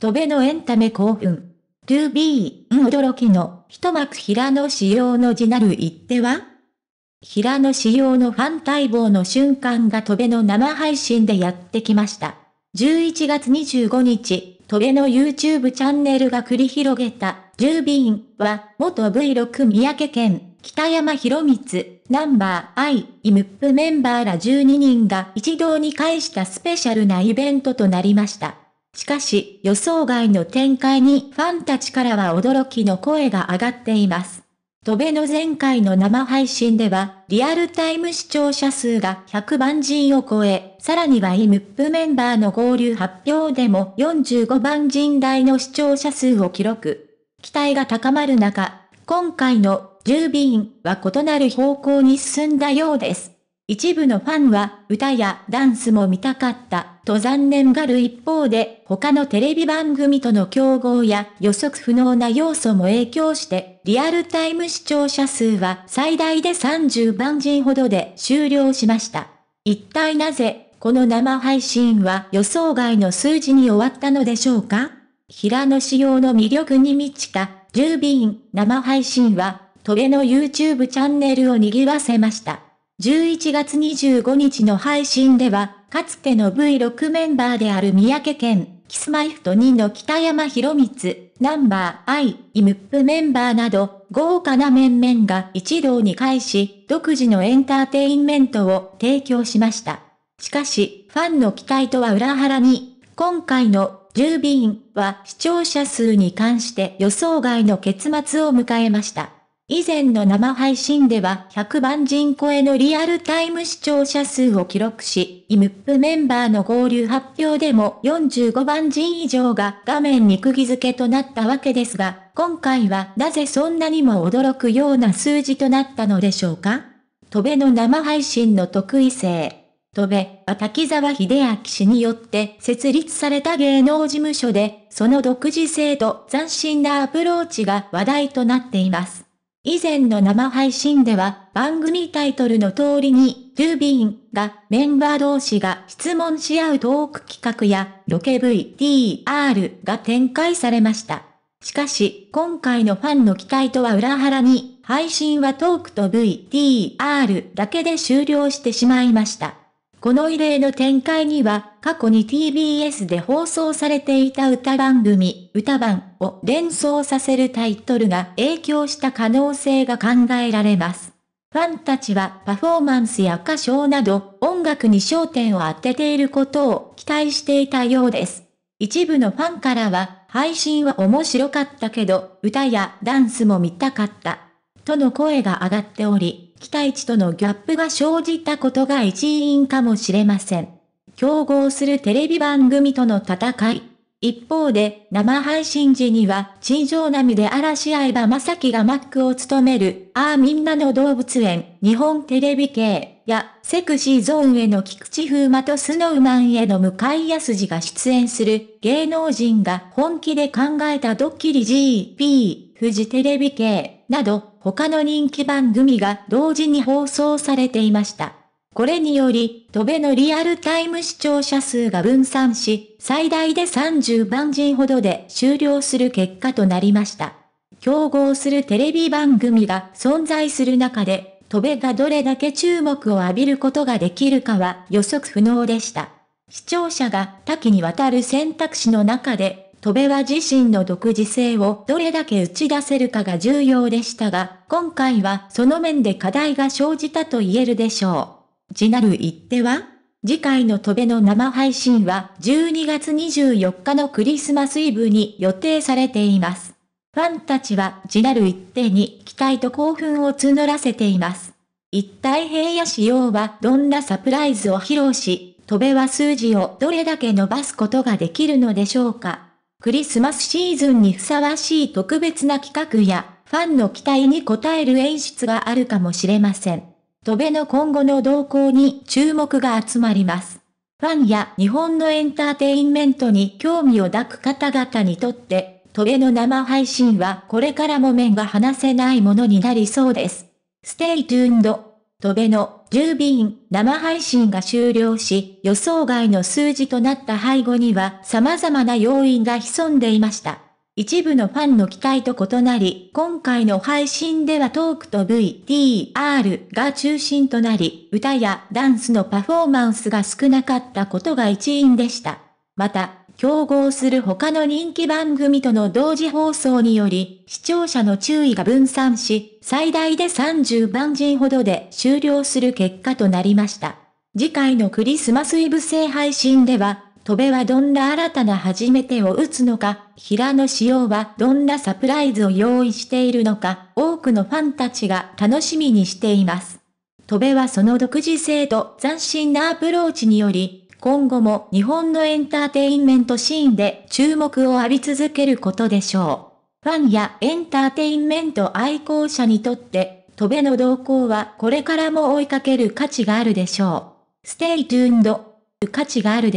トベのエンタメ興奮。to be, ー驚きの、一幕平野仕様の字なる一手は平野仕様のファン待望の瞬間がトベの生配信でやってきました。11月25日、トベの YouTube チャンネルが繰り広げた、10ビンは、元 V6 三宅県、北山博光、ナンバー I、イムップメンバーら12人が一堂に会したスペシャルなイベントとなりました。しかし予想外の展開にファンたちからは驚きの声が上がっています。戸辺の前回の生配信では、リアルタイム視聴者数が100万人を超え、さらにはムップメンバーの合流発表でも45万人台の視聴者数を記録。期待が高まる中、今回の10便は異なる方向に進んだようです。一部のファンは歌やダンスも見たかったと残念がる一方で他のテレビ番組との競合や予測不能な要素も影響してリアルタイム視聴者数は最大で30万人ほどで終了しました。一体なぜこの生配信は予想外の数字に終わったのでしょうか平野仕様の魅力に満ちた、ジュービーン生配信は、トゲの YouTube チャンネルを賑わせました。11月25日の配信では、かつての V6 メンバーである三宅健、キスマイフト2の北山博光、ナンバー I、イムップメンバーなど、豪華な面々が一堂に会し、独自のエンターテインメントを提供しました。しかし、ファンの期待とは裏腹に、今回の10便は視聴者数に関して予想外の結末を迎えました。以前の生配信では100万人超えのリアルタイム視聴者数を記録し、イムップメンバーの合流発表でも45万人以上が画面に釘付けとなったわけですが、今回はなぜそんなにも驚くような数字となったのでしょうか戸部の生配信の得意性。戸部は滝沢秀明氏によって設立された芸能事務所で、その独自性と斬新なアプローチが話題となっています。以前の生配信では番組タイトルの通りに、トゥービーンがメンバー同士が質問し合うトーク企画やロケ VTR が展開されました。しかし、今回のファンの期待とは裏腹に、配信はトークと VTR だけで終了してしまいました。この異例の展開には、過去に TBS で放送されていた歌番組、歌番を連想させるタイトルが影響した可能性が考えられます。ファンたちはパフォーマンスや歌唱など音楽に焦点を当てていることを期待していたようです。一部のファンからは配信は面白かったけど歌やダンスも見たかった。との声が上がっており、期待値とのギャップが生じたことが一因かもしれません。競合するテレビ番組との戦い。一方で、生配信時には、地上波で嵐相葉正樹がマックを務める、ああみんなの動物園、日本テレビ系、や、セクシーゾーンへの菊池風磨とスノーマンへの向井康二が出演する、芸能人が本気で考えたドッキリ GP、フジテレビ系、など、他の人気番組が同時に放送されていました。これにより、戸辺のリアルタイム視聴者数が分散し、最大で30万人ほどで終了する結果となりました。競合するテレビ番組が存在する中で、戸辺がどれだけ注目を浴びることができるかは予測不能でした。視聴者が多岐にわたる選択肢の中で、戸辺は自身の独自性をどれだけ打ち出せるかが重要でしたが、今回はその面で課題が生じたと言えるでしょう。次なる一手は次回のトベの生配信は12月24日のクリスマスイブに予定されています。ファンたちは次なる一手に期待と興奮を募らせています。一体平野仕様はどんなサプライズを披露し、トベは数字をどれだけ伸ばすことができるのでしょうか。クリスマスシーズンにふさわしい特別な企画や、ファンの期待に応える演出があるかもしれません。戸辺の今後の動向に注目が集まります。ファンや日本のエンターテインメントに興味を抱く方々にとって、戸辺の生配信はこれからも面が離せないものになりそうです。ステイトゥーンド。戸辺の10便生配信が終了し、予想外の数字となった背後には様々な要因が潜んでいました。一部のファンの期待と異なり、今回の配信ではトークと VTR が中心となり、歌やダンスのパフォーマンスが少なかったことが一因でした。また、競合する他の人気番組との同時放送により、視聴者の注意が分散し、最大で30万人ほどで終了する結果となりました。次回のクリスマスイブ制配信では、戸部はどんな新たな初めてを打つのか、平野紫耀はどんなサプライズを用意しているのか、多くのファンたちが楽しみにしています。戸部はその独自性と斬新なアプローチにより、今後も日本のエンターテインメントシーンで注目を浴び続けることでしょう。ファンやエンターテインメント愛好者にとって、戸部の動向はこれからも追いかける価値があるでしょう。Stay tuned. 価値があるで